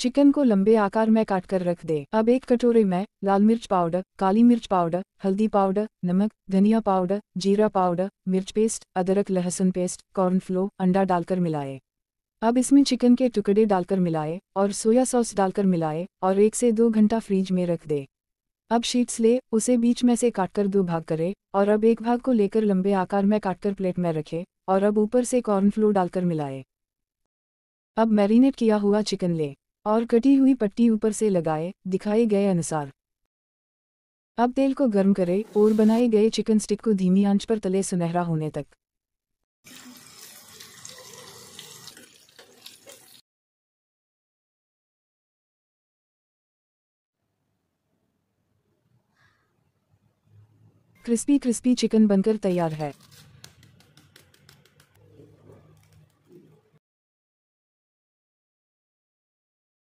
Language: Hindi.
चिकन को लंबे आकार में काट कर रख दे अब एक कटोरे में लाल मिर्च पाउडर काली मिर्च पाउडर हल्दी पाउडर नमक धनिया पाउडर जीरा पाउडर मिर्च पेस्ट अदरक लहसुन पेस्ट कॉर्नफ्लो अंडा डालकर मिलाए अब इसमें चिकन के टुकड़े डालकर मिलाए और सोया सॉस डालकर मिलाए और एक से दो घंटा फ्रिज में रख दे अब शीट्स ले उसे बीच में से काटकर दो भाग करे और अब एक भाग को लेकर लंबे आकार में काटकर प्लेट में रखे और अब ऊपर से कॉर्नफ्लो डालकर मिलाए अब मैरिनेट किया हुआ चिकन ले और कटी हुई पट्टी ऊपर से लगाए दिखाए गए अनुसार अब तेल को गर्म करें और बनाए गए चिकन स्टिक को धीमी आंच पर तले सुनहरा होने तक क्रिस्पी क्रिस्पी चिकन बनकर तैयार है